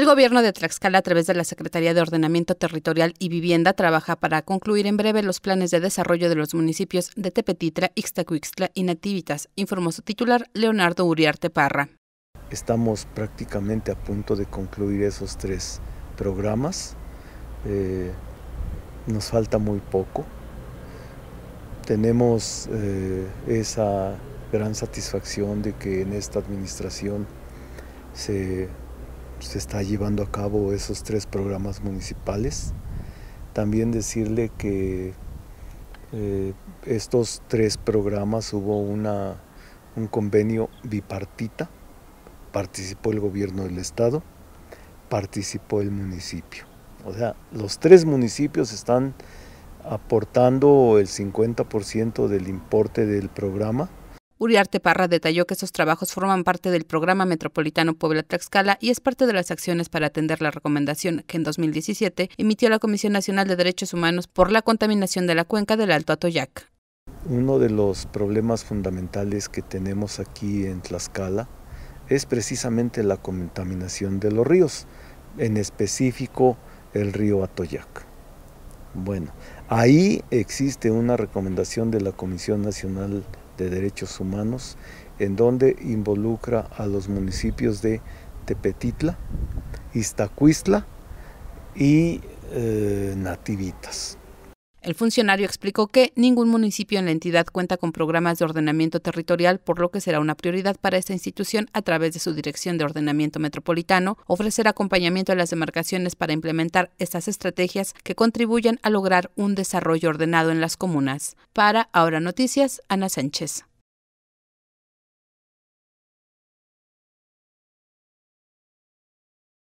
El gobierno de Tlaxcala, a través de la Secretaría de Ordenamiento Territorial y Vivienda, trabaja para concluir en breve los planes de desarrollo de los municipios de Tepetitra, Ixtacuixtla y Nativitas, informó su titular Leonardo Uriarte Parra. Estamos prácticamente a punto de concluir esos tres programas. Eh, nos falta muy poco. Tenemos eh, esa gran satisfacción de que en esta administración se se está llevando a cabo esos tres programas municipales. También decirle que eh, estos tres programas hubo una, un convenio bipartita, participó el gobierno del estado, participó el municipio. O sea, los tres municipios están aportando el 50% del importe del programa Uriarte Parra detalló que estos trabajos forman parte del programa metropolitano Puebla-Tlaxcala y es parte de las acciones para atender la recomendación que en 2017 emitió la Comisión Nacional de Derechos Humanos por la contaminación de la cuenca del Alto Atoyac. Uno de los problemas fundamentales que tenemos aquí en Tlaxcala es precisamente la contaminación de los ríos, en específico el río Atoyac. Bueno, ahí existe una recomendación de la Comisión Nacional de Derechos Humanos, en donde involucra a los municipios de Tepetitla, Iztacuistla y eh, Nativitas. El funcionario explicó que ningún municipio en la entidad cuenta con programas de ordenamiento territorial, por lo que será una prioridad para esta institución a través de su Dirección de Ordenamiento Metropolitano ofrecer acompañamiento a las demarcaciones para implementar estas estrategias que contribuyan a lograr un desarrollo ordenado en las comunas. Para Ahora Noticias, Ana Sánchez.